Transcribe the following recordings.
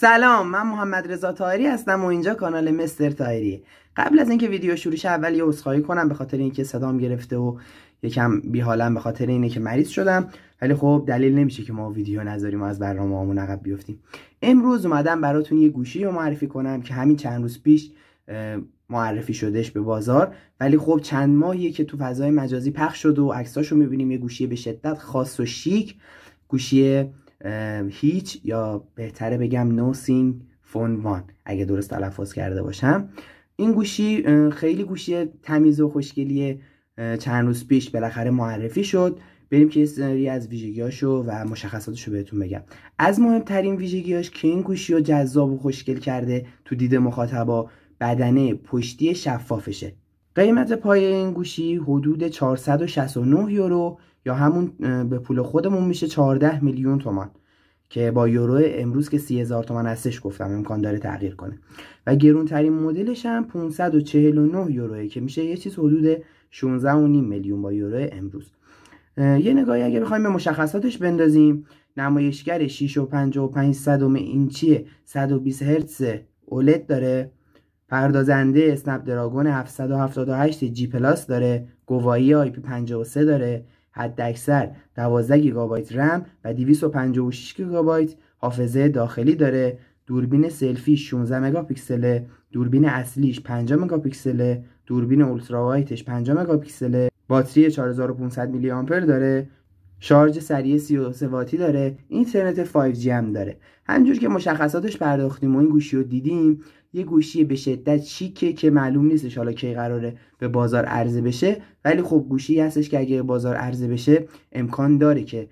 سلام من محمد رضا تایری هستم و اینجا کانال مستر تایری قبل از اینکه ویدیو شروع شه اول یه عذرخواهی کنم به خاطر اینکه صدام گرفته و یکم حالم به خاطر اینه که مریض شدم ولی خب دلیل نمیشه که ما ویدیو نذاریم و از برنامه‌مون عقب بیفتیم امروز اومدم براتون یه گوشی رو معرفی کنم که همین چند روز پیش معرفی شدهش به بازار ولی خب چند ماهیه که تو فضای مجازی پخش شده و عکساشو میبینیم یه گوشی به شدت خاص و شیک گوشی هیچ یا بهتره بگم نوسینگ فون وان اگه درست تلفظ کرده باشم این گوشی خیلی گوشی تمیز و خوشگلیه چند روز پیش بالاخره معرفی شد بریم که یه سری از ویژگیاشو و مشخصاتشو بهتون بگم از مهمترین ویژگیاش که این گوشی رو جذاب و خوشگل کرده تو دید مخاطبا بدنه پشتی شفافشه قیمت پای این گوشی حدود 469 یورو یا همون به پول خودمون میشه 14 میلیون تومان که با یورو امروز که 30000 تومان هستش گفتم امکان داره تغییر کنه و گرونترین مدلش هم 549 یوروه که میشه یه چیز حدود 16 و میلیون با یورو امروز یه نگاهی اگه بخوایم به مشخصاتش بندازیم نمایشگر 6.55 صدم اینچی 120 هرتز اولد داره پردازنده اسنپ دراگون 778 جی پلاس داره گواهی آی پی 53 داره حداکثر 12 گیگابایت رم و 256 گیگابایت حافظه داخلی داره دوربین سلفی 16 مگاپیکسل دوربین اصلیش 5 مگاپیکسل دوربین اولترا وایتش 5 مگاپیکسل باتری 4500 میلی آمپر داره شارژ سریع 33 واتی داره اینترنت 5G هم داره همجور که مشخصاتش پرداختیم و این گوشی رو دیدیم یه گوشی به شدت شیکه که معلوم نیستش حالا کی قراره به بازار عرضه بشه ولی خب گوشی هستش که اگه بازار عرضه بشه امکان داره که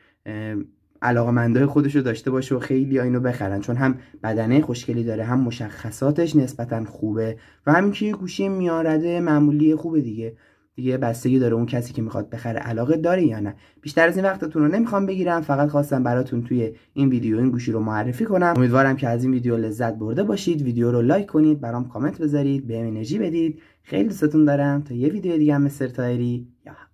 علاقمندای خودش رو داشته باشه و خیلی اینو بخرن چون هم بدنه خوشگلی داره هم مشخصاتش نسبتا خوبه و همین که یه گوشی میارده معمولی خوبه دیگه دیگه بستگی داره اون کسی که میخواد بخره علاقه داره یا نه بیشتر از این وقتتون رو نمیخوام بگیرم فقط خواستم براتون توی این ویدیو این گوشی رو معرفی کنم امیدوارم که از این ویدیو لذت برده باشید ویدیو رو لایک کنید برام کامنت بذارید بهم انرژی بدید خیلی دوستتون دارم تا یه ویدیو دیگه هم مستر تایری یا